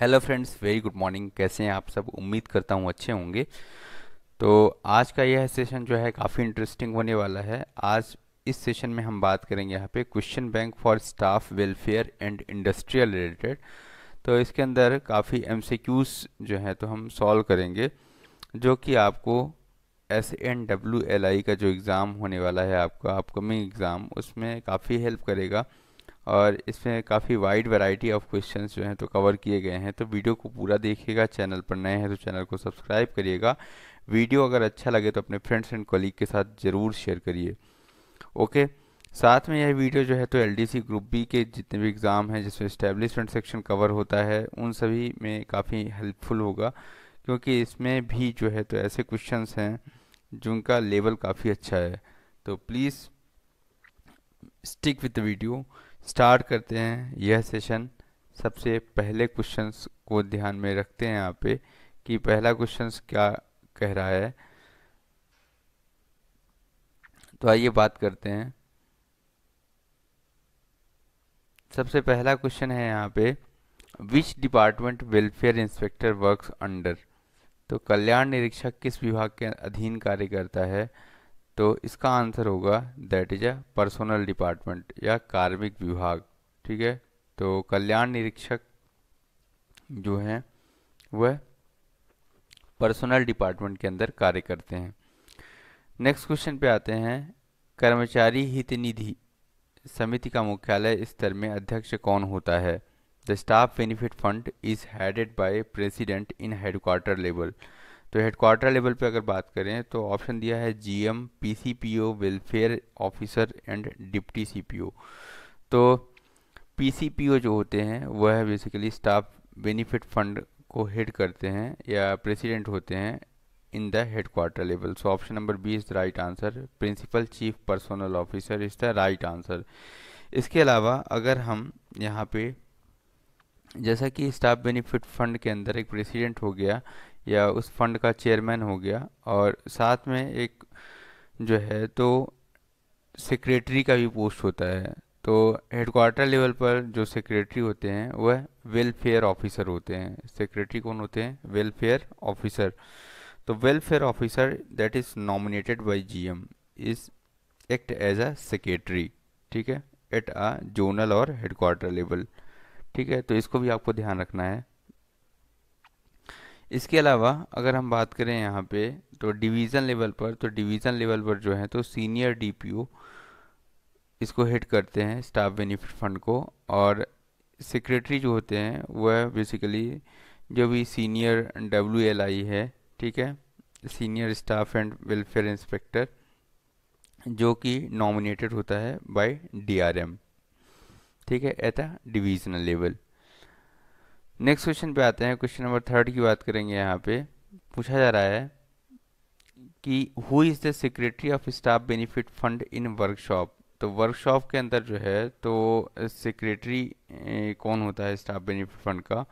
Hello friends very good morning कैसे हैं आप सब उम्मीद करता हूँ अच्छे होंगे तो आज का यह सेशन जो है काफ़ी इंटरेस्टिंग होने वाला है आज इस सेशन में हम बात करेंगे यहाँ पे question bank for staff welfare and industrial related तो इसके अंदर काफ़ी एम जो हैं तो हम सॉल्व करेंगे जो कि आपको S N W L I का जो एग्ज़ाम होने वाला है आपका अपकमिंग एग्ज़ाम उसमें काफ़ी हेल्प करेगा और इसमें काफ़ी वाइड वैरायटी ऑफ क्वेश्चंस जो हैं तो कवर किए गए हैं तो वीडियो को पूरा देखिएगा चैनल पर नए हैं तो चैनल को सब्सक्राइब करिएगा वीडियो अगर अच्छा लगे तो अपने फ्रेंड्स एंड कॉलीग के साथ ज़रूर शेयर करिए ओके साथ में यह वीडियो जो है तो एल ग्रुप बी के जितने भी एग्ज़ाम हैं जिसमें इस्टेब्लिशमेंट सेक्शन कवर होता है उन सभी में काफ़ी हेल्पफुल होगा क्योंकि इसमें भी जो है तो ऐसे क्वेश्चंस हैं जिनका लेवल काफ़ी अच्छा है तो please stick with the video start करते हैं यह सेशन सबसे पहले क्वेश्चन को ध्यान में रखते हैं यहाँ पे कि पहला क्वेश्चन क्या कह रहा है तो आइए बात करते हैं सबसे पहला क्वेश्चन है यहाँ पे which department welfare inspector works under तो कल्याण निरीक्षक किस विभाग के अधीन कार्य करता है तो इसका आंसर होगा that is a personal department या कार्मिक विभाग ठीक है तो कल्याण निरीक्षक जो हैं वह पर्सनल डिपार्टमेंट के अंदर कार्य करते हैं नेक्स्ट क्वेश्चन पे आते हैं कर्मचारी हित निधि समिति का मुख्यालय स्तर में अध्यक्ष कौन होता है the staff benefit fund is headed by president in headquarter level तो हेडक्वार्टर लेवल पे अगर बात करें तो ऑप्शन दिया है GM PCPO welfare officer and deputy CPO तो पीसीपीओ जो होते हैं वह है बेसिकली स्टाफ बेनिफिट फंड को हेड करते हैं या प्रेसिडेंट होते हैं in the headquarter level so option number B is the right answer principal chief personal officer is the right answer इसके अलावा अगर हम यहाँ पे जैसा कि स्टाफ बेनिफिट फंड के अंदर एक प्रेसिडेंट हो गया या उस फंड का चेयरमैन हो गया और साथ में एक जो है तो सेक्रेटरी का भी पोस्ट होता है तो हेडक्वार्टर लेवल पर जो सेक्रेटरी होते हैं वह वेलफेयर ऑफिसर होते हैं सेक्रेटरी कौन होते हैं वेलफेयर ऑफिसर तो welfare officer that is nominated by GM is act as a secretary ठीक है एट आ जोनल और हेडक्वार्टर लेवल ठीक है तो इसको भी आपको ध्यान रखना है इसके अलावा अगर हम बात करें यहाँ पे तो डिवीज़न लेवल पर तो डिवीज़न लेवल पर जो है तो सीनियर डीपीओ इसको हिट करते हैं स्टाफ बेनिफिट फंड को और सेक्रेटरी जो होते हैं वह बेसिकली जो भी सीनियर डब्ल्यू है ठीक है senior staff and welfare inspector जो कि नॉमिनेटेड होता है बाय डीआरएम ठीक है at a divisional level next question पे आते हैं क्वेश्चन नंबर थर्ड की बात करेंगे यहाँ पे पूछा जा रहा है कि who is the secretary of staff benefit fund in workshop तो वर्कशॉप के अंदर जो है तो सेक्रेटरी कौन होता है स्टाफ बेनिफिट फंड का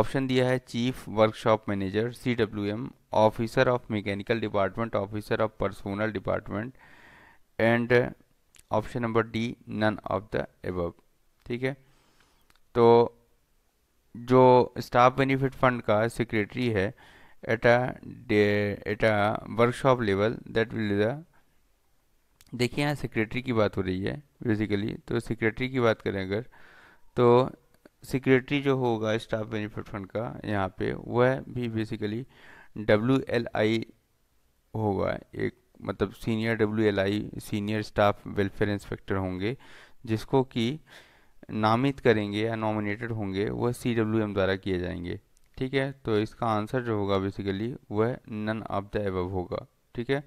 ऑप्शन दिया है chief workshop manager C W M officer of mechanical department officer of personnel department and option number D none of the above ठीक है तो जो स्टाफ बेनिफिट फंड का सेक्रेटरी है at a at a workshop level that will the देखिए यहाँ secretary की बात हो रही है बेसिकली तो सेक्रेटरी की बात करें अगर तो सेक्रेटरी जो होगा स्टाफ बेनिफिट फंड का यहाँ पे वह भी बेसिकली डब्ल्यू एल आई होगा एक मतलब senior W L I senior staff welfare inspector होंगे जिसको कि नामित करेंगे या नॉमिनेटेड होंगे वह सी डब्ल्यू एम द्वारा किए जाएंगे ठीक है तो इसका आंसर जो होगा बेसिकली वह नन ऑफ द एबव होगा ठीक है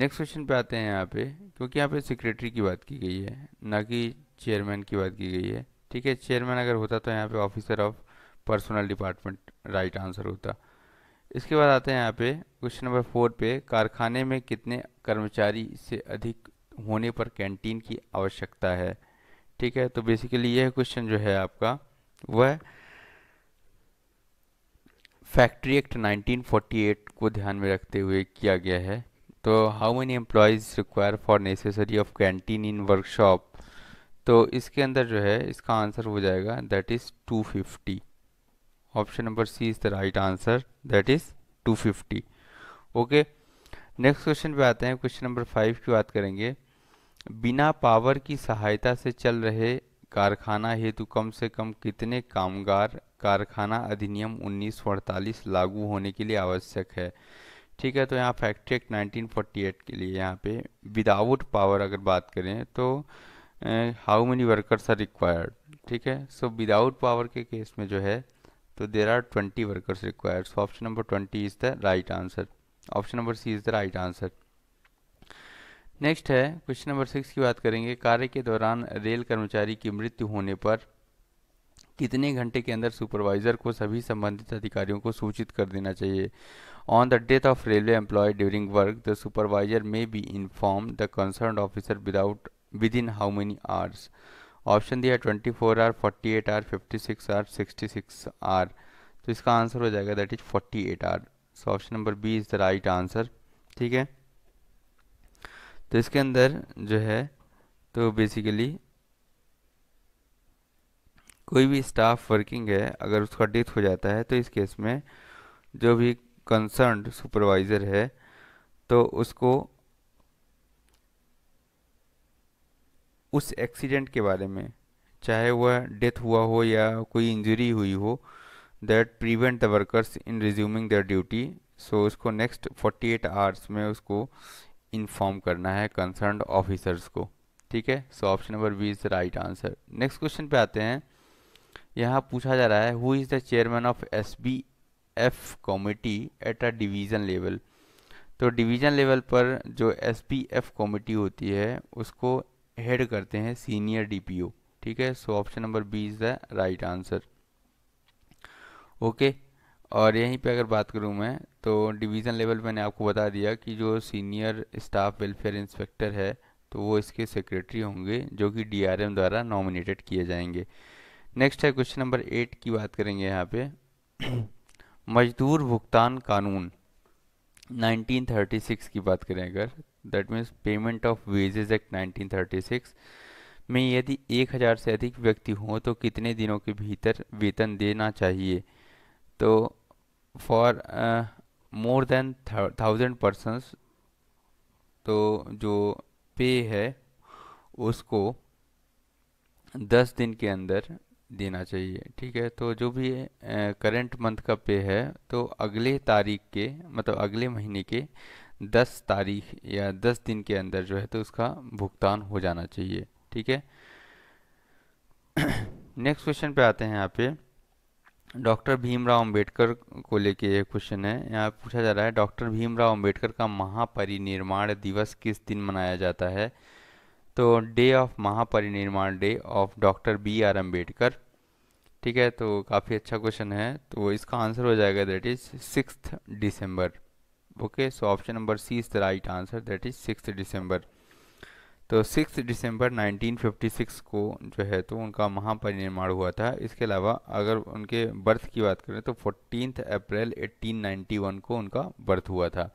नेक्स्ट क्वेश्चन पे आते हैं यहाँ पे क्योंकि यहाँ पे सेक्रेटरी की बात की गई है ना कि चेयरमैन की बात की गई है ठीक है चेयरमैन अगर होता तो यहाँ पे officer of personal department right answer होता इसके बाद आते हैं यहाँ पे क्वेश्चन नंबर फोर पे कारखाने में कितने कर्मचारी से अधिक होने पर कैंटीन की आवश्यकता है ठीक है तो बेसिकली यह क्वेश्चन जो है आपका वह फैक्ट्री एक्ट 1948 को ध्यान में रखते हुए किया गया है तो how many employees require for necessary of canteen in workshop तो इसके अंदर जो है इसका आंसर हो जाएगा that is 250 option number C is the right answer that is 250 okay next question पे आते हैं क्वेश्चन नंबर फाइव की बात करेंगे बिना पावर की सहायता से चल रहे कारखाना हेतु कम से कम कितने कामगार कारखाना अधिनियम 1948 लागू होने के लिए आवश्यक है ठीक है तो यहाँ फैक्ट्री एक्ट 1948 के लिए यहाँ पे विदाउट पावर अगर बात करें तो how many workers are required ठीक है सो विदाउट पावर के केस में जो है तो there are twenty workers required so option number twenty is the right answer option number C is the right answer next है क्वेश्चन नंबर सिक्स की बात करेंगे कार्य के दौरान रेल कर्मचारी की मृत्यु होने पर कितने घंटे के अंदर सुपरवाइजर को सभी संबंधित अधिकारियों को सूचित कर देना चाहिए on the death of railway employee during work the supervisor may be inform the concern officer without within how many hours option दिया twenty four hours forty eight hours fifty six hours sixty six hours तो इसका answer हो जाएगा that is forty eight hours so option number B is the right answer ठीक है तो इसके अंदर जो है तो बेसिकली कोई भी स्टाफ वर्किंग है अगर उसका डेथ हो जाता है तो इस केस में जो भी कंसर्न सुपरवाइज़र है तो उसको उस एक्सीडेंट के बारे में चाहे वह डेथ हुआ हो या कोई इंजरी हुई हो that prevent the workers in resuming their duty so उसको नेक्स्ट 48 आवर्स में उसको इन्फॉर्म करना है कंसर्न ऑफिसर्स को ठीक है so option number B is the right answer next question पे आते हैं यहाँ पूछा जा रहा है who is the chairman of S B F committee at a division level तो डिवीज़न लेवल पर जो एस बी एफ कॉमिटी होती है उसको हेड करते हैं सीनियर डी पी ओ ठीक है so option number B is the right answer okay और यहीं पे अगर बात करूँ मैं तो डिवीज़न लेवल मैंने आपको बता दिया कि जो सीनियर स्टाफ वेलफेयर इंस्पेक्टर है तो वो इसके सेक्रेटरी होंगे जो कि डीआरएम द्वारा नॉमिनेटेड किए जाएंगे नेक्स्ट है क्वेश्चन नंबर एट की बात करेंगे यहाँ पे मजदूर भुगतान कानून 1936 की बात करें अगर that means payment of wages act 1936 में यदि 1000 से अधिक व्यक्ति हों तो कितने दिनों के भीतर वेतन देना चाहिए तो for more than thousand persons तो जो पे है उसको दस दिन के अंदर देना चाहिए ठीक है तो जो भी करेंट मंथ का पे है तो अगले तारीख के मतलब अगले महीने के दस तारीख या दस दिन के अंदर जो है तो उसका भुगतान हो जाना चाहिए ठीक है नेक्स्ट क्वेश्चन पे आते हैं यहाँ पे डॉक्टर भीमराव अंबेडकर को लेके एक क्वेश्चन है यहाँ पूछा जा रहा है डॉक्टर भीमराव अंबेडकर का महापरिनिर्माण दिवस किस दिन मनाया जाता है तो डे ऑफ महापरिनिर्माण day of doctor B R Ambedkar ठीक है तो काफ़ी अच्छा क्वेश्चन है तो इसका आंसर हो जाएगा that is six December okay so option number C is the right answer that is six December तो 6 दिसंबर 1956 को जो है तो उनका महापरिनिर्माण हुआ था इसके अलावा अगर उनके बर्थ की बात करें तो फोर्टीन अप्रैल 1891 को उनका बर्थ हुआ था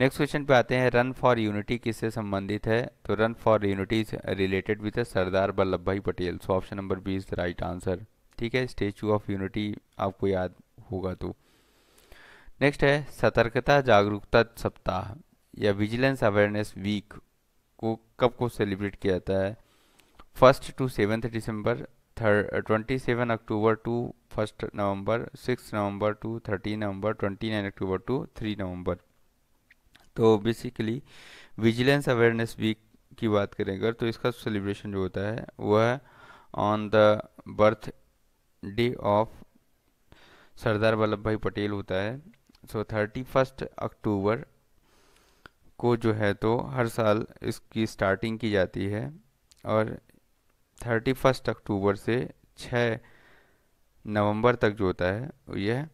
नेक्स्ट क्वेश्चन पे आते हैं रन फॉर यूनिटी किससे संबंधित है तो run for unity is related with Sardar Vallabhbhai Patel so option number B is the right answer ठीक है स्टेचू ऑफ यूनिटी आपको याद होगा तो नेक्स्ट है सतर्कता जागरूकता सप्ताह या विजिलेंस अवेयरनेस वीक को कब को सेलिब्रेट किया जाता है first to seventh December third twenty seven October to first November six November to thirteen November twenty nine October to three November तो बेसिकली विजिलेंस अवेयरनेस वीक की बात करें अगर तो इसका सेलिब्रेशन जो होता है वह है on the birthday of Sardar Vallabhbhai Patel होता है सो थर्टी फर्स्ट अक्टूबर को जो है तो हर साल इसकी स्टार्टिंग की जाती है और थर्टी फर्स्ट अक्टूबर से छः नवंबर तक जो होता है यह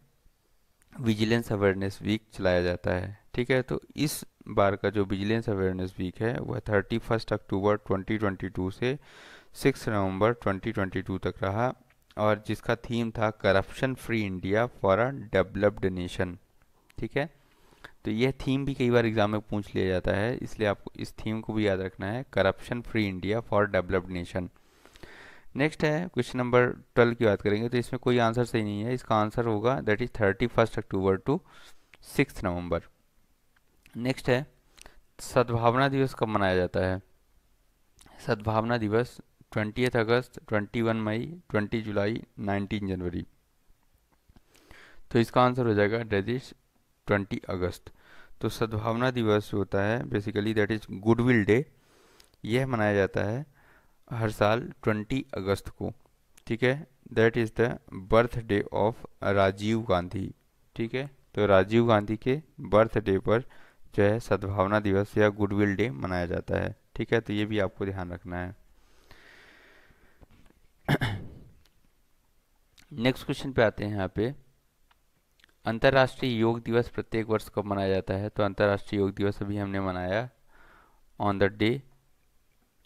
विजिलेंस अवेयरनेस वीक चलाया जाता है ठीक है तो इस बार का जो विजिलेंस अवेयरनेस वीक है वह थर्टी फर्स्ट अक्टूबर 2022 से 6 नवंबर 2022 तक रहा और जिसका थीम था corruption free India for a developed nation ठीक है तो यह थीम भी कई बार एग्जाम में पूछ लिया जाता है इसलिए आपको इस थीम को भी याद रखना है corruption free India for developed nation next है क्वेश्चन नंबर ट्वेल्व की बात करेंगे तो इसमें कोई आंसर सही नहीं है इसका आंसर होगा that is thirty first October to six November next है सद्भावना दिवस कब मनाया जाता है सद्भावना दिवस twenty August twenty one May twenty July nineteen January तो इसका आंसर हो जाएगा इज ट्वेंटी अगस्त तो सद्भावना दिवस होता है basically that is goodwill day यह मनाया जाता है हर साल ट्वेंटी अगस्त को ठीक है that is the birthday of Rajiv Gandhi ठीक है तो राजीव गांधी के बर्थ डे पर जो है सद्भावना दिवस या गुडविल डे मनाया जाता है ठीक है तो ये भी आपको ध्यान रखना है नेक्स्ट क्वेश्चन पे आते हैं यहाँ पे अंतर्राष्ट्रीय योग दिवस प्रत्येक वर्ष कब मनाया जाता है तो अंतर्राष्ट्रीय योग दिवस अभी हमने मनाया on the day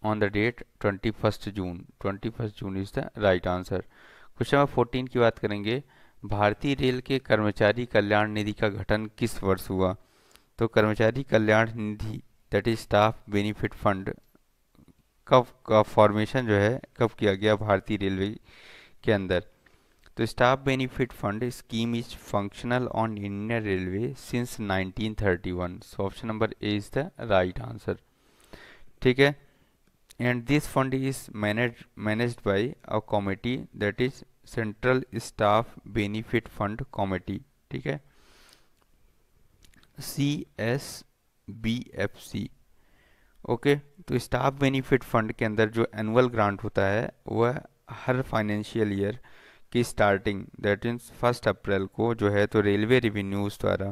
on the date twenty first June twenty first June is the right answer question number fourteen की बात करेंगे भारतीय रेल के कर्मचारी कल्याण निधि का गठन किस वर्ष हुआ तो कर्मचारी कल्याण निधि that is staff benefit fund कब का फॉर्मेशन जो है कब किया गया भारतीय रेलवे के अंदर तो staff benefit fund scheme is functional on Indian railway since 1931 so option number A is the right answer ठीक है and this fund is manage managed by a committee that is central staff benefit fund committee ठीक है C S B F C okay तो staff benefit fund के अंदर जो annual grant होता है वह हर फाइनेंशियल ईयर कि स्टार्टिंग दैट मीन्स फर्स्ट अप्रैल को जो है तो रेलवे रिवेन्यूज द्वारा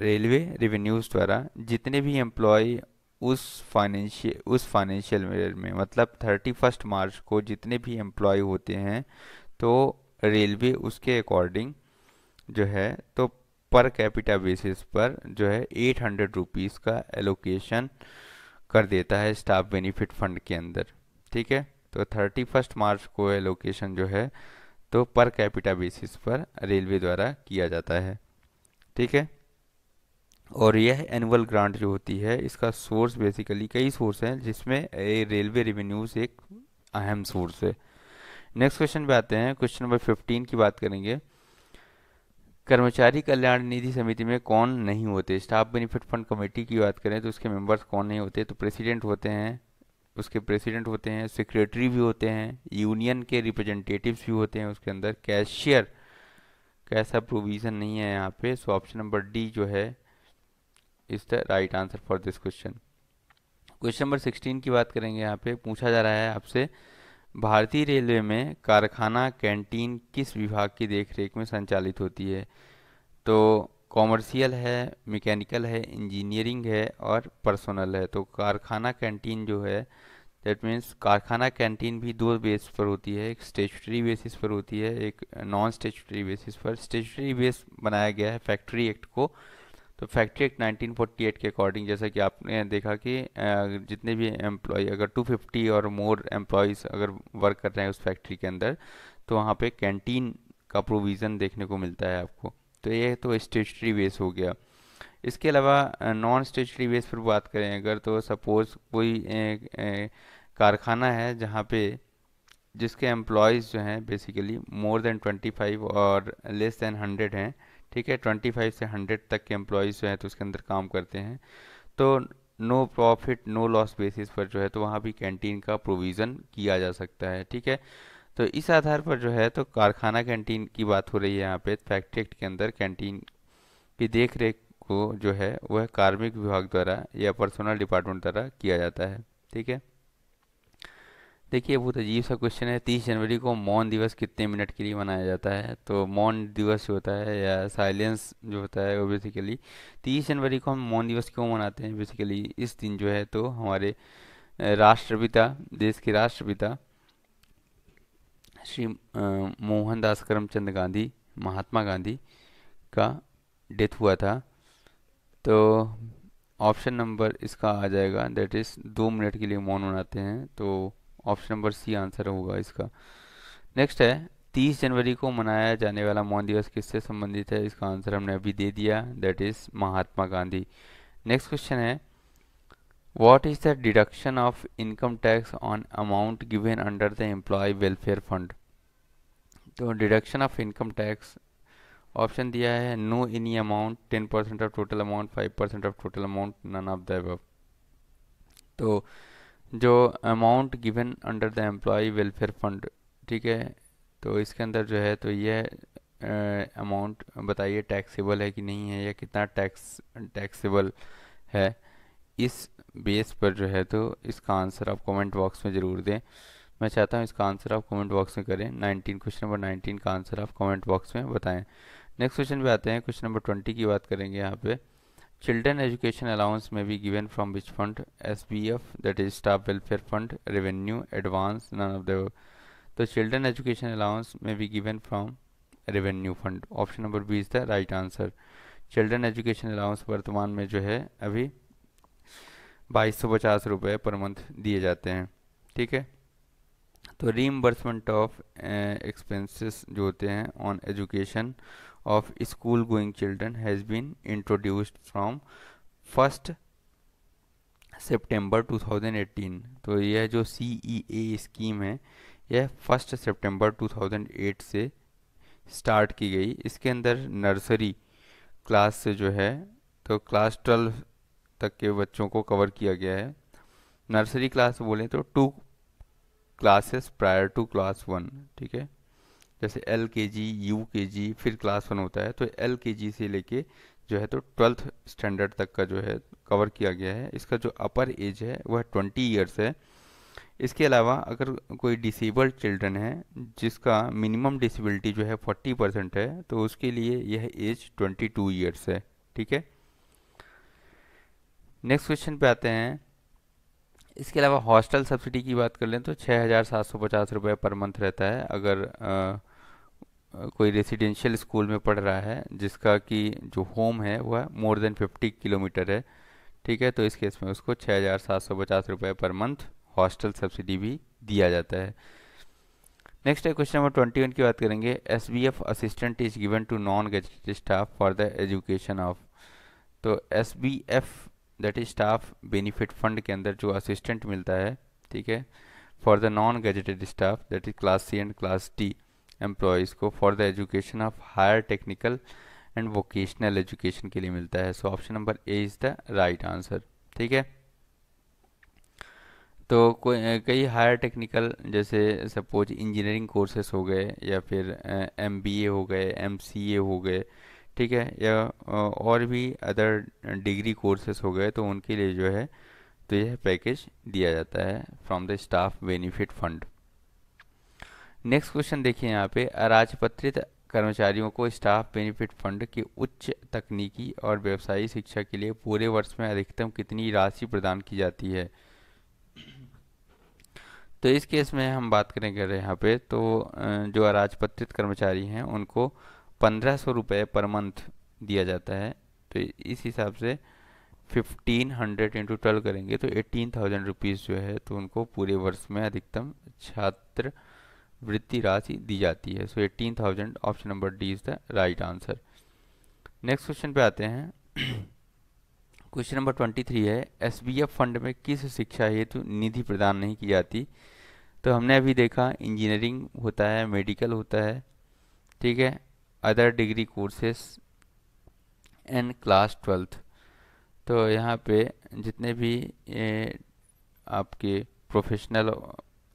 रेलवे रिवेन्यूज द्वारा जितने भी एम्प्लॉय उस फाइनेंशियल उस फाइनेंशियल ईयर में मतलब थर्टी फर्स्ट मार्च को जितने भी एम्प्लॉय होते हैं तो रेलवे उसके अकॉर्डिंग जो है तो पर कैपिटा बेसिस पर जो है एट हंड्रेड रुपीज़ का एलोकेशन कर देता है स्टाफ बेनिफिट फंड के अंदर ठीक है तो थर्टी फर्स्ट मार्च को एलोकेशन जो है तो पर कैपिटा बेसिस पर रेलवे द्वारा किया जाता है ठीक है और यह एनुअल ग्रांट जो होती है इसका सोर्स बेसिकली कई सोर्स हैं जिसमें रेलवे रेवेन्यूज एक अहम सोर्स है नेक्स्ट क्वेश्चन पे आते हैं क्वेश्चन नंबर फिफ्टीन की बात करेंगे कर्मचारी कल्याण निधि समिति में कौन नहीं होते स्टाफ बेनिफिट फंड कमेटी की बात करें तो उसके मेंबर्स कौन नहीं होते तो प्रेसिडेंट होते हैं उसके प्रेसिडेंट होते हैं सेक्रेटरी भी होते हैं यूनियन के रिप्रेजेंटेटिव्स भी होते हैं उसके अंदर कैशियर कैसा प्रोविज़न नहीं है यहाँ पे सो ऑप्शन नंबर डी जो है is the right answer for this question question number sixteen की बात करेंगे यहाँ पे पूछा जा रहा है आपसे भारतीय रेलवे में कारखाना कैंटीन किस विभाग की देखरेख में संचालित होती है तो कॉमर्शियल है मैकेनिकल है इंजीनियरिंग है और पर्सनल है तो कारखाना कैंटीन जो है दैट मीन्स कारखाना कैंटीन भी दो बेस पर होती है एक स्टेचुटरी बेसिस पर होती है एक नॉन स्टेचुटरी बेसिस पर स्टेचुटरी बेस बनाया गया है फैक्ट्री एक्ट को तो फैक्ट्री एक्ट 1948 के अकॉर्डिंग जैसा कि आपने देखा कि जितने भी एम्प्लॉय अगर 250 और मोर एम्प्लॉयज़ अगर वर्क कर रहे हैं उस फैक्ट्री के अंदर तो वहाँ पे कैंटीन का प्रोविज़न देखने को मिलता है आपको तो ये तो स्टेचरी बेस हो गया इसके अलावा नॉन स्टेचरी बेस पर बात करें अगर तो सपोज़ कोई ए, ए, कारखाना है जहाँ पे जिसके एम्प्लॉयज़ जो हैं बेसिकली मोर देन 25 और लेस देन 100 हैं ठीक है 25 से 100 तक के एम्प्लॉयज़ जो हैं तो उसके अंदर काम करते हैं तो no profit no loss basis पर जो है तो वहाँ भी कैंटीन का प्रोविज़न किया जा सकता है ठीक है तो इस आधार पर जो है तो कारखाना कैंटीन की बात हो रही है यहाँ पे फैक्ट्री एक्ट के अंदर कैंटीन की देख रेख को जो है वह कार्मिक विभाग द्वारा या पर्सनल डिपार्टमेंट द्वारा किया जाता है ठीक है देखिए बहुत अजीब सा क्वेश्चन है तीस जनवरी को मौन दिवस कितने मिनट के लिए मनाया जाता है तो मौन दिवस होता है या साइलेंस जो होता है वो बेसिकली तीस जनवरी को हम मौन दिवस क्यों मनाते हैं बेसिकली इस दिन जो है तो हमारे राष्ट्रपिता देश के राष्ट्रपिता श्री मोहनदास करमचंद गांधी महात्मा गांधी का डेथ हुआ था तो ऑप्शन नंबर इसका आ जाएगा दैट इज़ दो मिनट के लिए मौन मनाते हैं तो ऑप्शन नंबर सी आंसर होगा इसका नेक्स्ट है तीस जनवरी को मनाया जाने वाला मौन दिवस किससे संबंधित है इसका आंसर हमने अभी दे दिया that is Mahatma Gandhi next question है what is the deduction of income tax on amount given under the employee welfare fund? तो deduction of income tax option दिया है no any amount ten percent of total amount five percent of total amount none of the तो जो amount given under the employee welfare fund ठीक है तो इसके अंदर जो है तो यह अमाउंट बताइए टैक्सेबल है कि नहीं है या कितना टैक्स टैक्सेबल है इस बेस पर जो है तो इसका आंसर आप कमेंट बॉक्स में ज़रूर दें मैं चाहता हूँ इसका आंसर आप कमेंट बॉक्स में करें 19 क्वेश्चन नंबर 19 का आंसर आप कमेंट बॉक्स में बताएं नेक्स्ट क्वेश्चन पे आते हैं क्वेश्चन नंबर 20 की बात करेंगे यहाँ पे children education allowance may be given from which fund S B F that is staff welfare fund revenue advance none of the तो children education allowance may be given from revenue fund option number B is the right answer children education allowance वर्तमान में जो है अभी बाईस सौ पचास रुपये पर मंथ दिए जाते हैं ठीक है तो रीम्बर्समेंट ऑफ एक्सपेंसेस जो होते हैं on education of school going children has been introduced from first September 2018 तो यह जो सी ई ए स्कीम है यह फर्स्ट सितंबर 2008 से स्टार्ट की गई इसके अंदर नर्सरी क्लास से जो है तो क्लास ट्वेल्व तक के बच्चों को कवर किया गया है नर्सरी क्लास बोलें तो two classes prior to class one ठीक है जैसे एल के जी यू के जी फिर क्लास वन होता है तो एल के जी से लेके जो है तो ट्वेल्थ स्टैंडर्ड तक का जो है कवर किया गया है इसका जो अपर एज है वह ट्वेंटी ईयर्स है इसके अलावा अगर कोई डिसेबल्ड चिल्ड्रन है जिसका मिनिमम डिसेबिलिटी जो है फोर्टी परसेंट है तो उसके लिए यह एज ट्वेंटी टू ईयर्स है ठीक है नेक्स्ट क्वेश्चन पे आते हैं इसके अलावा हॉस्टल सब्सिडी की बात कर लें तो छः हज़ार सात सौ पचास रुपये पर मंथ रहता है अगर आ, कोई रेसिडेंशियल स्कूल में पढ़ रहा है जिसका कि जो होम है वह मोर देन फिफ्टी किलोमीटर है ठीक है तो इस केस में उसको छः हज़ार सात सौ पचास रुपये पर मंथ हॉस्टल सब्सिडी भी दिया जाता है नेक्स्ट है क्वेश्चन नंबर ट्वेंटी वन की बात करेंगे S B F assistant is given to non gazetted staff for the education of तो S B F that is staff benefit fund के अंदर जो असिस्टेंट मिलता है ठीक है for the non gazetted staff that is class C and class D employees को for the education of higher technical and vocational education के लिए मिलता है so option number A is the right answer ठीक है तो कई हायर टेक्निकल जैसे सपोज इंजीनियरिंग कोर्सेस हो गए या फिर एम बी ए हो गए एम सी ए हो गए ठीक है या और भी अदर डिग्री कोर्सेस हो गए तो उनके लिए जो है तो यह पैकेज दिया जाता है from the staff benefit fund next question देखिए यहाँ पे अराजपत्रित कर्मचारियों को स्टाफ बेनिफिट फंड के उच्च तकनीकी और व्यवसायी शिक्षा के लिए पूरे वर्ष में अधिकतम कितनी राशि प्रदान की जाती है तो इस केस में हम बात करेंगे यहाँ पे तो जो अराजपत्रित कर्मचारी हैं उनको पंद्रह सौ रुपये पर मंथ दिया जाता है तो इस हिसाब से फिफ्टीन हंड्रेड इंटू ट्वेल्व करेंगे तो एटीन थाउजेंड रुपीज़ जो है तो उनको पूरे वर्ष में अधिकतम छात्र वृत्ति राशि दी जाती है so eighteen thousand option number D is the right answer next question पे आते हैं क्वेश्चन नंबर ट्वेंटी थ्री है एस बी एफ फंड में किस शिक्षा हेतु निधि प्रदान नहीं की जाती तो हमने अभी देखा इंजीनियरिंग होता है मेडिकल होता है ठीक है other degree courses an class twelfth तो यहाँ पे जितने भी ए, आपके प्रोफेशनल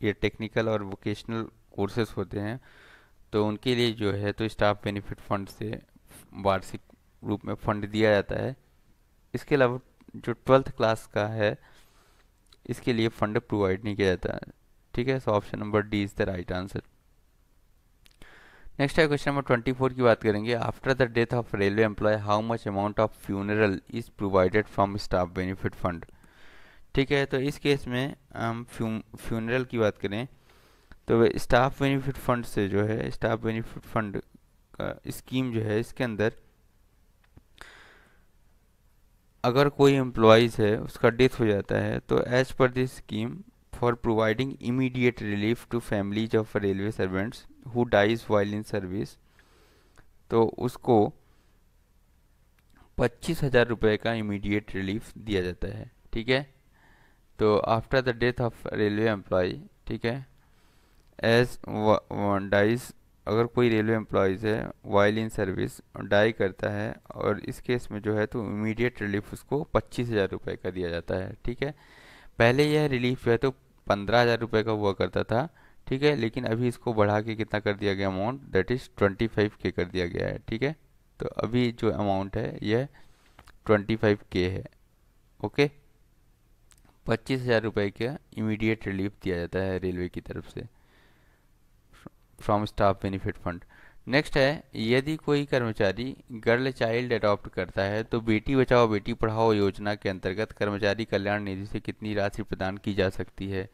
या टेक्निकल और वोकेशनल कोर्सेस होते हैं तो उनके लिए जो है तो स्टाफ बेनिफिट फंड से वार्षिक रूप में फंड दिया जाता है इसके अलावा जो ट्वेल्थ क्लास का है इसके लिए फंड प्रोवाइड नहीं किया जाता ठीक है so option number D is the right answer next है क्वेश्चन नंबर ट्वेंटी फोर की बात करेंगे after the death of railway employee how much amount of funeral is provided from staff benefit fund ठीक है तो इस केस में हम फ्यूनरल की बात करें तो स्टाफ बेनिफिट फंड से जो है स्टाफ बेनिफिट फंड का स्कीम जो है इसके अंदर अगर कोई एम्प्लॉयज़ है उसका डेथ हो जाता है तो as per this scheme for providing immediate relief to families of railway servants who dies while in service तो उसको पच्चीस हज़ार रुपये का इमीडिएट रिलीफ दिया जाता है ठीक है तो after the death of railway employee ठीक है एज डाइज अगर कोई रेलवे एम्प्लॉयज़ है वाइल इन सर्विस डाई करता है और इस केस में जो है तो इमीडिएट रिलीफ उसको पच्चीस हज़ार रुपये का दिया जाता है ठीक है पहले यह रिलीफ जो है तो पंद्रह हज़ार रुपये का हुआ करता था ठीक है लेकिन अभी इसको बढ़ा के कितना कर दिया गया amount that is twenty five K कर दिया गया है ठीक है तो अभी जो अमाउंट है यह ट्वेंटी फाइव के है ओके पच्चीस हज़ार रुपये का इमीडिएट रिलीफ दिया जाता है रेलवे की तरफ से from staff benefit fund next है यदि कोई कर्मचारी गर्ल चाइल्ड अडॉप्ट करता है तो बेटी बचाओ बेटी पढ़ाओ योजना के अंतर्गत कर्मचारी कल्याण निधि से कितनी राशि प्रदान की जा सकती है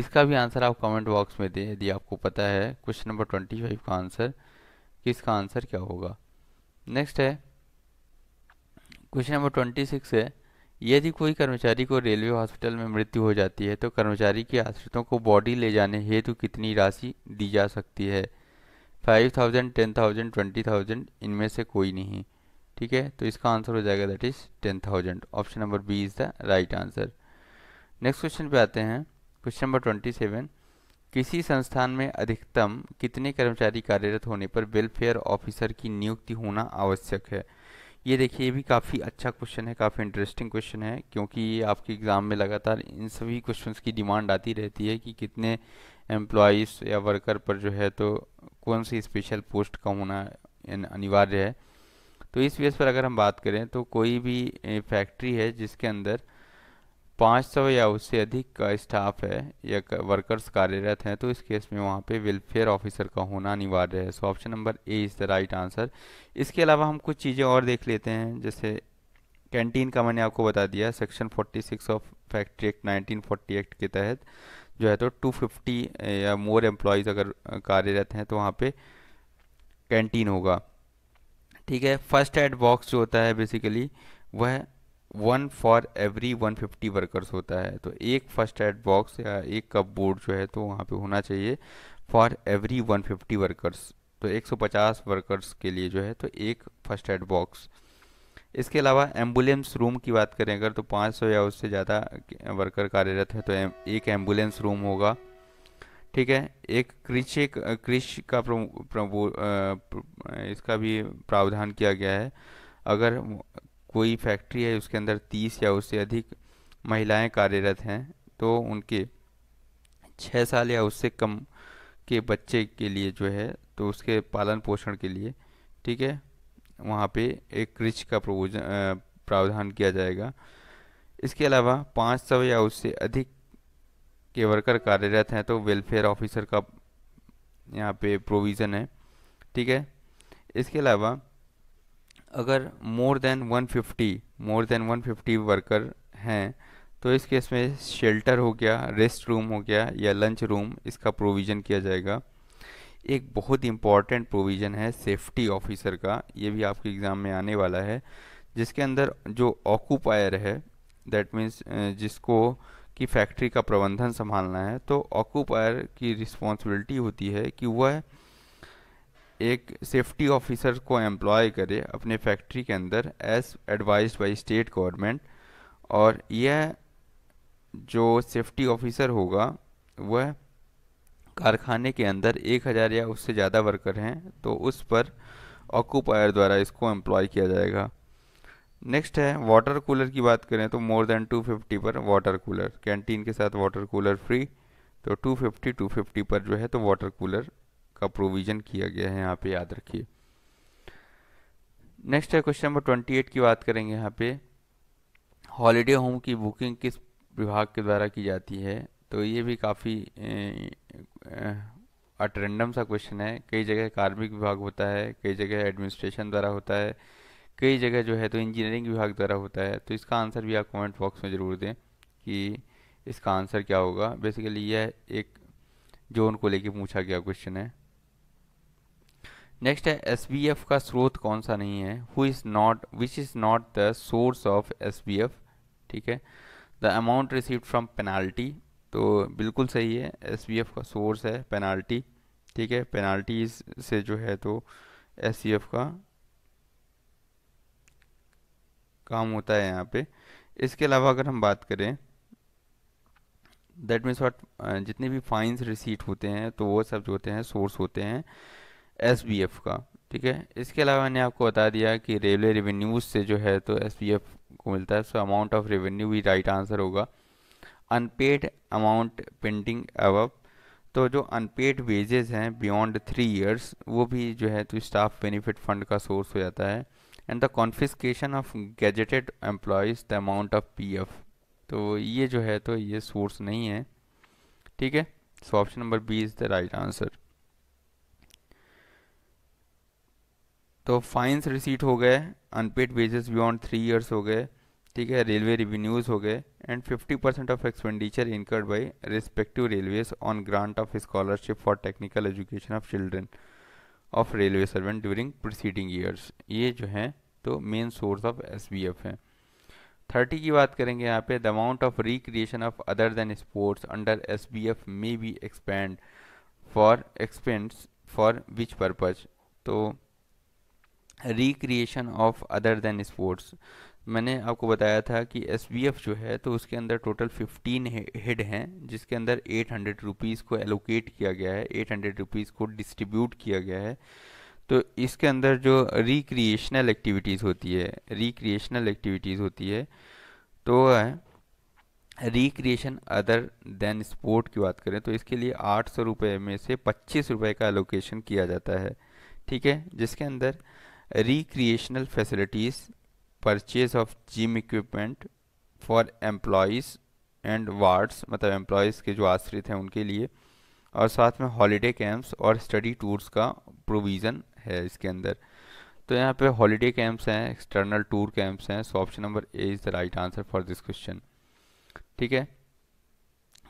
इसका भी आंसर आप कमेंट बॉक्स में दें यदि आपको पता है क्वेश्चन नंबर ट्वेंटी फाइव का आंसर कि इसका आंसर क्या होगा नेक्स्ट है क्वेश्चन नंबर ट्वेंटी सिक्स है यदि कोई कर्मचारी को रेलवे हॉस्पिटल में मृत्यु हो जाती है तो कर्मचारी के आश्रितों को बॉडी ले जाने हेतु कितनी राशि दी जा सकती है five thousand ten thousand twenty thousand इनमें से कोई नहीं ठीक है तो इसका आंसर हो जाएगा that is ten thousand option number B is the right answer next question पे आते हैं क्वेश्चन नंबर ट्वेंटी सेवन किसी संस्थान में अधिकतम कितने कर्मचारी कार्यरत होने पर वेलफेयर ऑफिसर की नियुक्ति होना आवश्यक है ये देखिए ये भी काफ़ी अच्छा क्वेश्चन है काफ़ी इंटरेस्टिंग क्वेश्चन है क्योंकि ये आपके एग्ज़ाम में लगातार इन सभी क्वेश्चंस की डिमांड आती रहती है कि कितने एम्प्लॉयज़ या वर्कर पर जो है तो कौन सी स्पेशल पोस्ट का होना अनिवार्य है तो इस वेस पर अगर हम बात करें तो कोई भी फैक्ट्री है जिसके अंदर पाँच सौ या उससे अधिक का स्टाफ है या वर्कर्स कार्यरत हैं तो इस केस में वहाँ पे वेलफेयर ऑफिसर का होना अनिवार्य है so option number A is the right answer इसके अलावा हम कुछ चीज़ें और देख लेते हैं जैसे कैंटीन का मैंने आपको बता दिया section 46 of factory act 1940 act के तहत जो है तो 250 या मोर एम्प्लॉयज़ अगर कार्यरत हैं तो वहाँ पर कैंटीन होगा ठीक है फर्स्ट एड बॉक्स जो होता है बेसिकली वह one for every one fifty workers होता है तो एक फर्स्ट एड बॉक्स या एक कप बोर्ड जो है तो वहाँ पे होना चाहिए for every one fifty workers तो एक सौ पचास वर्कर्स के लिए जो है तो एक फर्स्ट एड बॉक्स इसके अलावा एम्बुलेंस रूम की बात करें अगर तो पाँच सौ या उससे ज़्यादा वर्कर कार्यरत है तो एक एम्बुलेंस रूम होगा ठीक है एक कृषि कृषि का प्रभु इसका भी प्रावधान किया गया है अगर कोई फैक्ट्री है उसके अंदर तीस या उससे अधिक महिलाएं कार्यरत हैं तो उनके छः साल या उससे कम के बच्चे के लिए जो है तो उसके पालन पोषण के लिए ठीक है वहाँ पे एक कृष का प्रोविजन प्रावधान किया जाएगा इसके अलावा पाँच सौ या उससे अधिक के वर्कर कार्यरत हैं तो वेलफेयर ऑफिसर का यहाँ पे प्रोविज़न है ठीक है इसके अलावा अगर more than 150 more than 150 worker हैं तो इस केस में शेल्टर हो गया रेस्ट रूम हो गया या लंच रूम इसका प्रोविज़न किया जाएगा एक बहुत इम्पॉर्टेंट प्रोविज़न है सेफ्टी ऑफिसर का ये भी आपके एग्ज़ाम में आने वाला है जिसके अंदर जो ऑक्यूपायर है दैट मीन्स जिसको कि फैक्ट्री का प्रबंधन संभालना है तो ऑक्यूपायर की रिस्पॉन्सिबिलिटी होती है कि वह एक सेफ्टी ऑफिसर को एम्प्लॉय करे अपने फैक्ट्री के अंदर as advise by state government और यह जो सेफ्टी ऑफिसर होगा वह कारखाने के अंदर एक हज़ार या उससे ज़्यादा वर्कर हैं तो उस पर ऑक्यूपायर द्वारा इसको एम्प्लॉय किया जाएगा नेक्स्ट है वाटर कूलर की बात करें तो मोर देन 250 पर वाटर कूलर कैंटीन के साथ वाटर कूलर फ्री तो 250 250 पर जो है तो वाटर कूलर का प्रोविज़न किया गया है यहाँ पे याद रखिए नेक्स्ट है क्वेश्चन नंबर ट्वेंटी एट की बात करेंगे यहाँ पे हॉलीडे होम की बुकिंग किस विभाग के द्वारा की जाती है तो ये भी काफ़ी अटरेंडम सा क्वेश्चन है कई जगह कार्मिक विभाग होता है कई जगह एडमिनिस्ट्रेशन द्वारा होता है कई जगह जो है तो इंजीनियरिंग विभाग द्वारा होता है तो इसका आंसर भी आप कमेंट बॉक्स में ज़रूर दें कि इसका आंसर क्या होगा बेसिकली यह एक जोन को लेके पूछा गया क्वेश्चन है नेक्स्ट है एस का स्रोत कौन सा नहीं है who is not which is not the source of S ठीक है the amount receive from penalty तो बिल्कुल सही है एस का सोर्स है पेनाल्टी ठीक है पेनाल्टी से जो है तो एस का काम होता है यहाँ पे इसके अलावा अगर हम बात करें दैट मीन्स वॉट जितने भी फाइन्स रिसीट होते हैं तो वो सब जो होते हैं सोर्स होते हैं एस का ठीक है इसके अलावा मैंने आपको बता दिया कि रेलवे रेवेन्यूज से जो है तो एस को मिलता है सो अमाउंट ऑफ रेवेन्यू भी राइट आंसर होगा अनपेड अमाउंट पेंडिंग अब तो जो अनपेड वेजेस हैं बियॉन्ड थ्री ईयर्स वो भी जो है तो स्टाफ बेनिफिट फंड का सोर्स हो जाता है and the confiscation of gazetted employees the amount of F तो ये जो है तो ये सोर्स नहीं है ठीक है so option number B is the right answer तो फाइन्स रिसीट हो गए unpaid wages beyond three years हो गए ठीक है रेलवे रिवेन्यूज़ हो गए and 50 percent of expenditure incurred by respective railways on grant of scholarship for technical education of children of railway servant during preceding years ये जो है तो main source of S B F है thirty की बात करेंगे यहाँ पे the amount of recreation of other than sports under S B F may be expand for expend for which purpose तो recreation of other than sports मैंने आपको बताया था कि एस जो है तो उसके अंदर टोटल 15 हेड हैं जिसके अंदर एट हंड्रेड रुपीज़ को एलोकेट किया गया है एट हंड्रेड रुपीज़ को डिस्ट्रीब्यूट किया गया है तो इसके अंदर जो रिक्रिएशनल एक्टिविटीज़ होती है रिक्रिएशनल एक्टिविटीज़ होती है तो रिक्रिएशन अदर देन स्पोर्ट की बात करें तो इसके लिए आठ सौ रुपये में से पच्चीस रुपये का एलोकेशन किया जाता है ठीक है जिसके अंदर recreational facilities purchase of gym equipment for employees and wards मतलब एम्प्लॉयज़ के जो आश्रित हैं उनके लिए और साथ में हॉलीडे कैंप्स और स्टडी टूर्स का प्रोविज़न है इसके अंदर तो यहाँ पे हॉलीडे कैंप्स हैं एक्सटर्नल टूर कैंप्स हैं so option number A is the right answer for this question ठीक है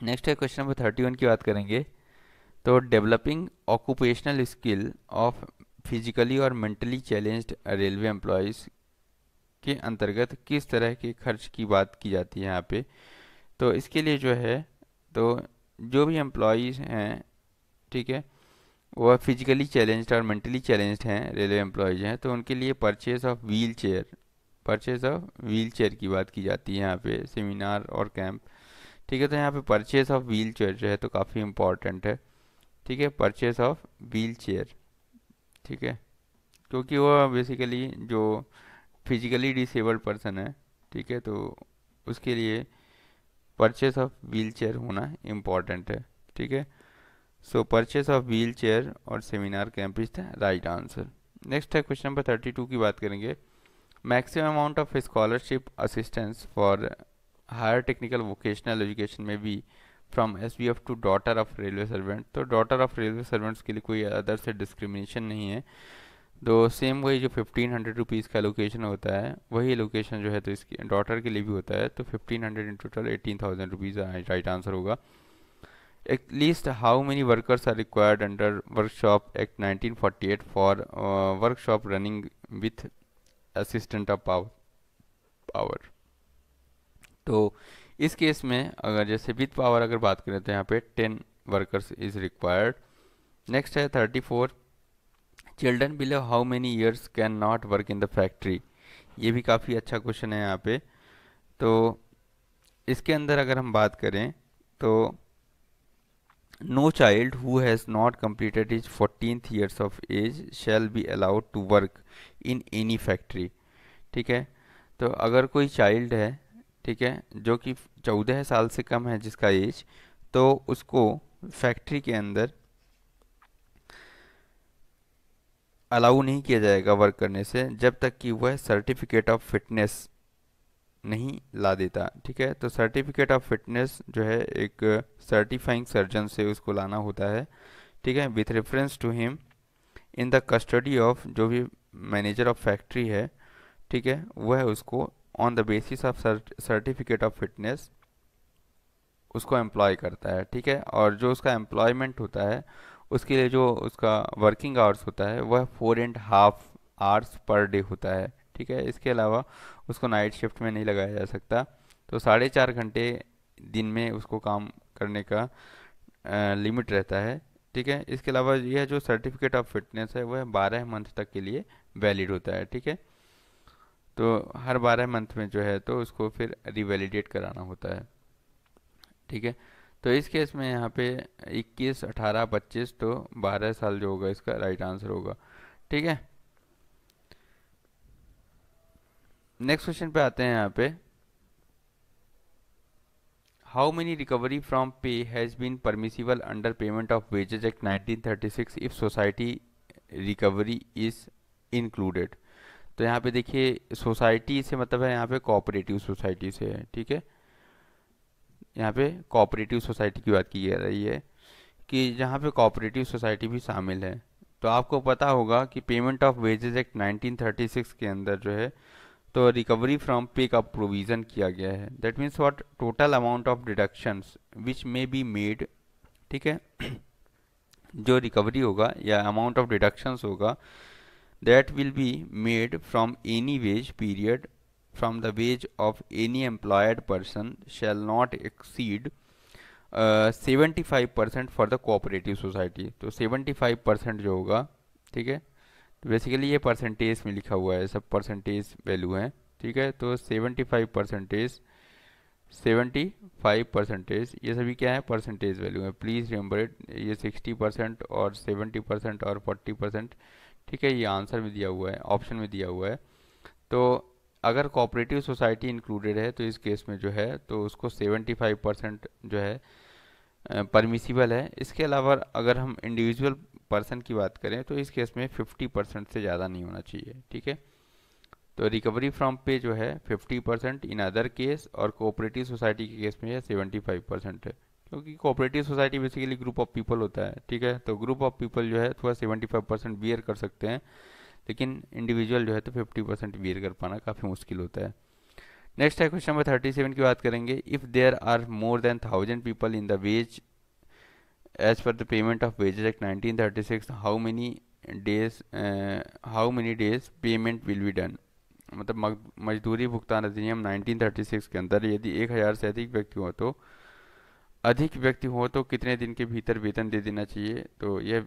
नेक्स्ट है क्वेश्चन नंबर थर्टी वन की बात करेंगे तो developing occupational skill of physically और मेंटली चैलेंज्ड रेलवे एम्प्लॉयज़ के अंतर्गत किस तरह के खर्च की बात की जाती है यहाँ पे तो इसके लिए जो है तो जो भी एम्प्लॉयज़ हैं ठीक है वह फिजिकली चैलेंज्ड और मेंटली चैलेंज्ड हैं रेलवे एम्प्लॉयज़ हैं तो उनके लिए purchase of wheel chair purchase of wheel chair की बात की जाती है यहाँ पे सेमिनार और कैंप ठीक है तो यहाँ पे परचेज ऑफ व्हील चेयर जो है तो काफ़ी इम्पॉर्टेंट है ठीक है परचेज ऑफ व्हील चेयर ठीक है क्योंकि वह बेसिकली जो फिजिकली डिसेबल्ड पर्सन है ठीक है तो उसके लिए परचेस ऑफ व्हील चेयर होना इम्पॉर्टेंट है ठीक है so purchase of wheel chair और seminar camp is the right answer next है क्वेश्चन नंबर थर्टी टू की बात करेंगे maximum amount of scholarship assistance for higher technical vocational education में भी from S B F to daughter of railway servant तो daughter of railway servants के लिए कोई अदर से डिस्क्रिमिनेशन नहीं है तो सेम वही जो फिफ्टीन हंड्रेड रुपीज़ का लोकेशन होता है वही लोकेशन जो है तो इसकी डॉटर के लिए भी होता है तो fifteen hundred in total eighteen thousand rupees right answer होगा at least how many workers are required under workshop act 1948 for uh, workshop running with assistant of power power तो इस केस में अगर जैसे विथ पावर अगर बात करें तो यहाँ पे ten workers is required next है thirty four children below how many years can not work in the factory ये भी काफ़ी अच्छा क्वेश्चन है यहाँ पे तो इसके अंदर अगर हम बात करें तो no child who has not completed is fourteenth years of age shall be allowed to work in any factory ठीक है तो अगर कोई चाइल्ड है ठीक है जो कि चौदह साल से कम है जिसका एज तो उसको फैक्ट्री के अंदर अलाउ नहीं किया जाएगा वर्क करने से जब तक कि वह सर्टिफिकेट ऑफ फिटनेस नहीं ला देता ठीक है तो सर्टिफिकेट ऑफ फिटनेस जो है एक सर्टिफाइंग सर्जन से उसको लाना होता है ठीक है with reference to him in the custody of जो भी मैनेजर ऑफ फैक्ट्री है ठीक है वह उसको on the basis of certificate of fitness उसको एम्प्लॉय करता है ठीक है और जो उसका एम्प्लॉयमेंट होता है उसके लिए जो उसका वर्किंग आवर्स होता है वह four and half hours per day होता है ठीक है इसके अलावा उसको नाइट शिफ्ट में नहीं लगाया जा सकता तो साढ़े चार घंटे दिन में उसको काम करने का आ, लिमिट रहता है ठीक है इसके अलावा यह जो सर्टिफिकेट ऑफ फिटनेस है वह बारह मंथ तक के लिए वैलिड होता है ठीक है तो हर बारह मंथ में जो है तो उसको फिर रिवेलीडेट कराना होता है ठीक है तो इस केस में यहाँ पे 21, 18, 25 तो 12 साल जो होगा इसका राइट आंसर होगा ठीक है नेक्स्ट क्वेश्चन पे आते हैं यहाँ पे how many recovery from pay has been permissible under payment of wages act 1936 if society recovery is included तो यहाँ पे देखिए सोसाइटी से मतलब है यहाँ पे कोऑपरेटिव सोसाइटी से है ठीक है यहाँ पे कोऑपरेटिव सोसाइटी की बात की जा रही है कि जहाँ पे कोऑपरेटिव सोसाइटी भी शामिल है तो आपको पता होगा कि पेमेंट ऑफ वेजेज एक्ट 1936 के अंदर जो है तो रिकवरी फ्रॉम पे का प्रोविज़न किया गया है that means what total amount of deductions which may be made ठीक है जो रिकवरी होगा या अमाउंट ऑफ डिडक्शंस होगा that will be made from any wage period from the wage of any employed person shall not exceed seventy five percent for the cooperative society तो seventy five percent जो होगा ठीक है तो basically ये percentage में लिखा हुआ है सब परसेंटेज वैल्यू है ठीक है तो seventy five percentage seventy five percentage ये सभी क्या है परसेंटेज वैल्यू है प्लीज़ रिमेंबर इट ये सिक्सटी परसेंट और सेवेंटी परसेंट और फोर्टी परसेंट ठीक है ये आंसर में दिया हुआ है ऑप्शन में दिया हुआ है तो अगर कोऑपरेटिव सोसाइटी इंक्लूडेड है तो इस केस में जो है तो उसको 75 परसेंट जो है परमिसिबल है इसके अलावा अगर हम इंडिविजुअल पर्सन की बात करें तो इस केस में 50 परसेंट से ज़्यादा नहीं होना चाहिए ठीक है तो रिकवरी फ्रॉम पे जो है 50 परसेंट इन अदर केस और कोऑपरेटिव सोसाइटी के केस में यह सेवेंटी परसेंट है क्योंकि cooperative society basically group of people होता है ठीक है तो ग्रुप ऑफ पीपल जो है थोड़ा सेवेंटी फाइव परसेंट बियर कर सकते हैं लेकिन इंडिविजुअल जो है तो फिफ्टी परसेंट बियर कर पाना काफ़ी मुश्किल होता है नेक्स्ट है क्वेश्चन नंबर थर्टी सेवन की बात करेंगे if there are more than thousand people in the wage as per the payment of wages act nineteen thirty six how many days how many days payment will be done मतलब मजदूरी भुगतान अधिनियम nineteen thirty six के अंदर यदि एक हज़ार से अधिक व्यक्ति हो तो अधिक व्यक्ति हो तो कितने दिन के भीतर वेतन दे देना चाहिए तो यह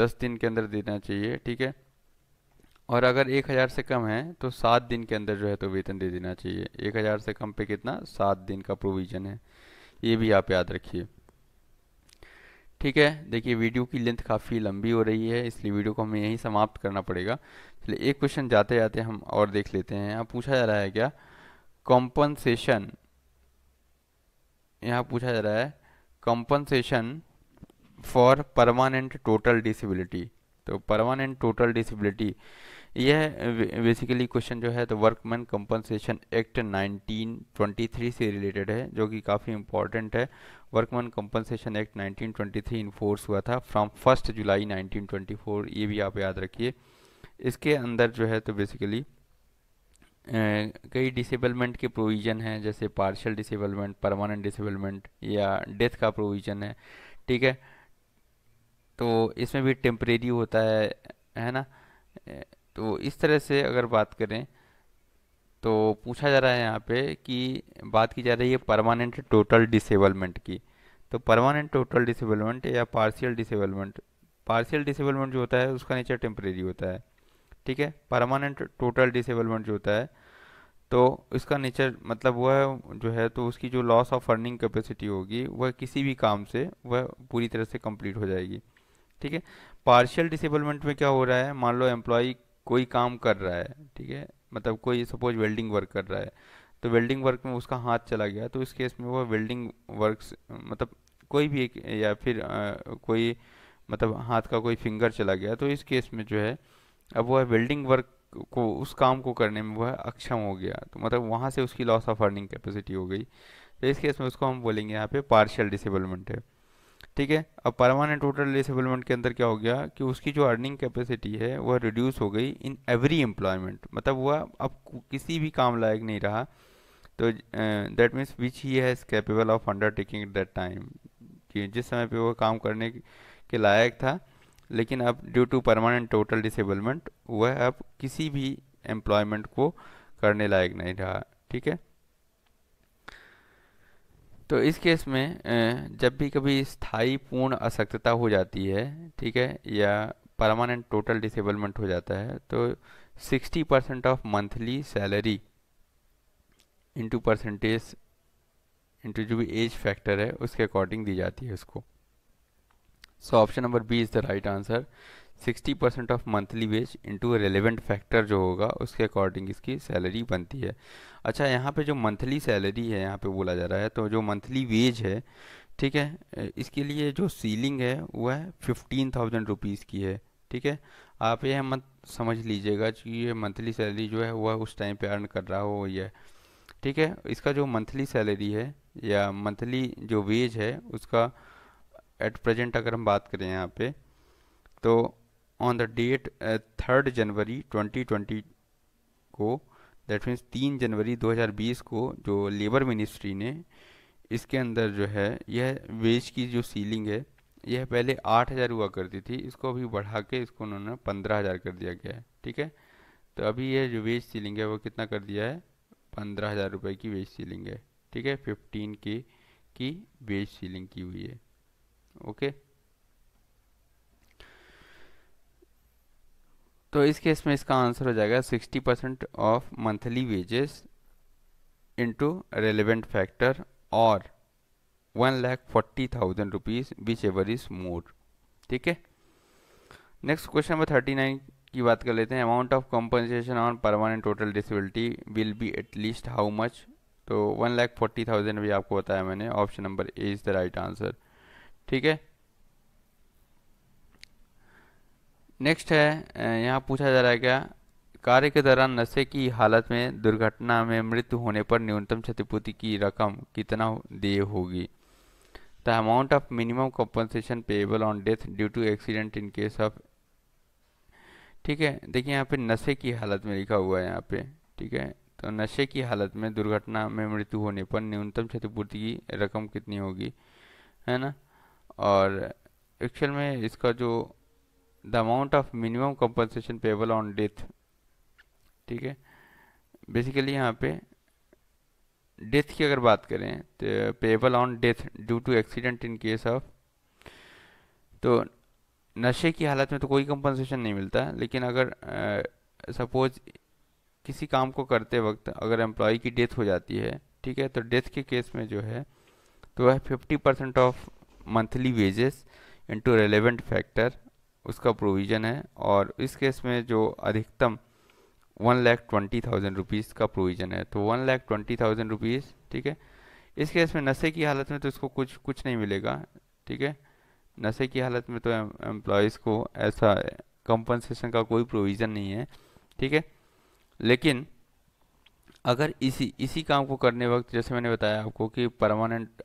दस दिन के अंदर देना चाहिए ठीक है और अगर एक हज़ार से कम है तो सात दिन के अंदर जो है तो वेतन दे देना चाहिए एक हज़ार से कम पे कितना सात दिन का प्रोविज़न है ये भी आप याद रखिए ठीक है देखिए वीडियो की लेंथ काफ़ी लंबी हो रही है इसलिए वीडियो को हमें यहीं समाप्त करना पड़ेगा चलिए एक क्वेश्चन जाते जाते हम और देख लेते हैं यहाँ पूछा जा रहा है क्या कॉम्पनसेशन यहाँ पूछा जा रहा है compensation for permanent total disability तो परमानेंट टोटल डिसेबिलिटी यह बेसिकली क्वेश्चन जो है तो वर्कमैन कंपनसेशन एक्ट 1923 से रिलेटेड है जो कि काफ़ी इंपॉर्टेंट है वर्कमैन कंपनसेशन एक्ट 1923 इन्फोर्स हुआ था फ्रॉम फर्स्ट जुलाई 1924 ये भी आप याद रखिए इसके अंदर जो है तो बेसिकली कई डिसेबलमेंट के प्रोविज़न हैं जैसे पार्शियल डिसेबलमेंट परमानेंट डिसेबलमेंट या डेथ का प्रोविज़न है ठीक है तो इसमें भी टेम्परेरी होता है है ना तो इस तरह से अगर बात करें तो पूछा जा रहा है यहाँ पे कि बात की जा रही है परमानेंट टोटल डिसेबलमेंट की तो परमानेंट टोटल डिसेबलमेंट या पार्शियल डिसेबलमेंट पार्शियल डिसेबलमेंट जो होता है उसका नेचर टेम्परेरी होता है ठीक है परमानेंट टोटल डिसेबलमेंट जो होता है तो इसका नेचर मतलब वह जो है तो उसकी जो लॉस ऑफ अर्निंग कैपेसिटी होगी वह किसी भी काम से वह पूरी तरह से कंप्लीट हो जाएगी ठीक है पार्शियल डिसेबलमेंट में क्या हो रहा है मान लो एम्प्लॉई कोई काम कर रहा है ठीक है मतलब कोई सपोज वेल्डिंग वर्क कर रहा है तो वेल्डिंग वर्क में उसका हाथ चला गया तो इस केस में वह वेल्डिंग वर्क मतलब कोई भी एक या फिर आ, कोई मतलब हाथ का कोई फिंगर चला गया तो इस केस में जो है अब वह बिल्डिंग वर्क को उस काम को करने में वह अक्षम हो गया तो मतलब वहाँ से उसकी लॉस ऑफ अर्निंग कैपेसिटी हो गई तो इस केस में उसको हम बोलेंगे यहाँ पे पार्शियल डिसेबलमेंट है ठीक है अब परमानेंट टोटल डिसेबलमेंट के अंदर क्या हो गया कि उसकी जो अर्निंग कैपेसिटी है वह रिड्यूस हो गई इन एवरी एम्प्लॉयमेंट मतलब वह अब किसी भी काम लायक नहीं रहा तो that means which he has capable of undertaking that time कि जिस समय पर वह काम करने के लायक था लेकिन अब due to permanent total disablement वह अब किसी भी एम्प्लॉयमेंट को करने लायक नहीं रहा ठीक है तो इस केस में जब भी कभी स्थायी पूर्ण असक्तता हो जाती है ठीक है या परमानेंट टोटल डिसेबलमेंट हो जाता है तो 60 percent of monthly salary into percentage into जो भी एज फैक्टर है उसके अकॉर्डिंग दी जाती है उसको so option number B is the right answer 60 percent of monthly wage into relevant factor जो होगा उसके अकॉर्डिंग इसकी सैलरी बनती है अच्छा यहाँ पे जो मंथली सैलरी है यहाँ पे बोला जा रहा है तो जो मंथली वेज है ठीक है इसके लिए जो सीलिंग है वो है फिफ्टीन थाउजेंड रुपीज़ की है ठीक है आप यह मत समझ लीजिएगा कि ये मंथली सैलरी जो है वह उस टाइम पर अर्न कर रहा हो यह ठीक है इसका जो मंथली सैलरी है या मंथली जो वेज है उसका एट प्रेजेंट अगर हम बात करें यहाँ पे तो on the date third January 2020 को दैट मीन्स तीन जनवरी 2020 को जो लेबर मिनिस्ट्री ने इसके अंदर जो है यह वेज की जो सीलिंग है यह पहले आठ हज़ार हुआ करती थी इसको अभी बढ़ा के इसको उन्होंने पंद्रह हज़ार कर दिया गया है ठीक है तो अभी यह जो वेज सीलिंग है वो कितना कर दिया है पंद्रह हज़ार रुपये की वेज सीलिंग है ठीक है फिफ्टीन के की वेज सीलिंग की हुई है ओके तो इस केस में इसका आंसर हो जाएगा 60 percent of monthly wages into relevant factor और one lakh forty thousand rupees whichever is more ठीक है next question number thirty nine की बात कर लेते हैं amount of compensation on permanent total disability will be at least how much तो one lakh forty thousand भी आपको बताया मैंने option number A is the right answer ठीक है नेक्स्ट है यहाँ पूछा जा रहा है क्या कार्य के दौरान नशे की हालत में दुर्घटना में मृत्यु होने पर न्यूनतम क्षतिपूर्ति की रकम कितना देय होगी the amount of minimum compensation payable on death due to accident in case of ठीक है देखिए यहाँ पे नशे की हालत में लिखा हुआ है यहाँ पे ठीक है तो नशे की हालत में दुर्घटना में मृत्यु होने पर न्यूनतम क्षतिपूर्ति की रकम कितनी होगी है ना और एक्चुअल में इसका जो the amount of minimum compensation payable on death ठीक है बेसिकली यहाँ पे डेथ की अगर बात करें तो payable on death due to accident in case of तो नशे की हालत में तो कोई कंपनसेशन नहीं मिलता लेकिन अगर सपोज किसी काम को करते वक्त अगर एम्प्लॉय की डेथ हो जाती है ठीक है तो डेथ के केस में जो है तो वह fifty percent of monthly wages into relevant factor उसका प्रोविज़न है और इस केस में जो अधिकतम one lakh twenty thousand rupees का प्रोविज़न है तो one lakh twenty thousand rupees ठीक है इस केस में नशे की हालत में तो इसको कुछ कुछ नहीं मिलेगा ठीक है नशे की हालत में तो एम्प्लॉयज़ को ऐसा कंपनसेशन का कोई प्रोविज़न नहीं है ठीक है लेकिन अगर इसी इसी काम को करने वक्त जैसे मैंने बताया आपको कि परमानेंट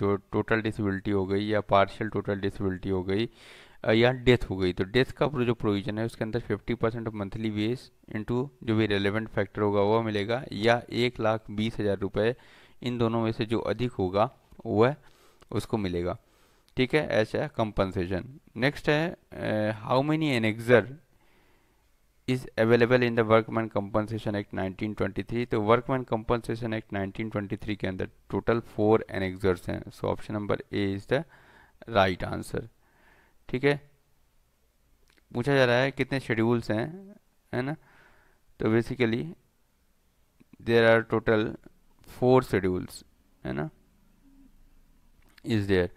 जो टोटल डिसेबिलिटी हो गई या पार्शियल टोटल डिसेबिलिटी हो गई या डेथ हो गई तो डेथ का जो प्रोविजन है उसके अंदर 50 percent of monthly wage into जो भी रेलेवेंट फैक्टर होगा वह मिलेगा या एक लाख बीस हज़ार रुपये इन दोनों में से जो अधिक होगा वह उसको मिलेगा ठीक है ऐसा कंपनसेशन नेक्स्ट है how many annexure is available in the workman compensation act 1923 तो वर्कमैन कंपनसेशन एक्ट 1923 के अंदर टोटल फोर एनेक्सर्स हैं so option number A is the right answer ठीक है पूछा जा रहा है कितने शेड्यूल्स हैं है ना तो basically there are total four schedules है ना इज़ देयर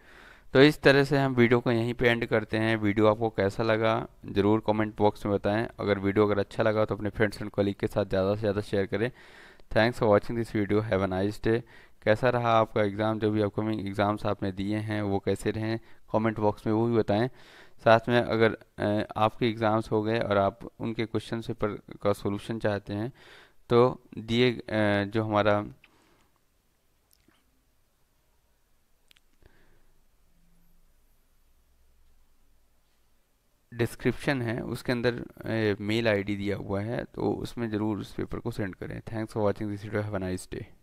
तो इस तरह से हम वीडियो को यहीं पे एंड करते हैं वीडियो आपको कैसा लगा ज़रूर कमेंट बॉक्स में बताएं अगर वीडियो अगर अच्छा लगा तो अपने फ्रेंड्स एंड कॉलीग के साथ ज़्यादा से ज़्यादा शेयर करें thanks for watching this video have a nice day कैसा रहा आपका एग्ज़ाम जो भी अपकमिंग एग्ज़ाम्स आपने दिए हैं वो कैसे रहें कॉमेंट बॉक्स में वो भी बताएँ साथ में अगर आपके एग्ज़ाम्स हो गए और आप उनके क्वेश्चन पेपर का सोल्यूशन चाहते हैं तो दिए जो हमारा डिस्क्रिप्शन है उसके अंदर मेल आईडी दिया हुआ है तो उसमें ज़रूर उस पेपर को सेंड करें thanks for watching this video have a nice day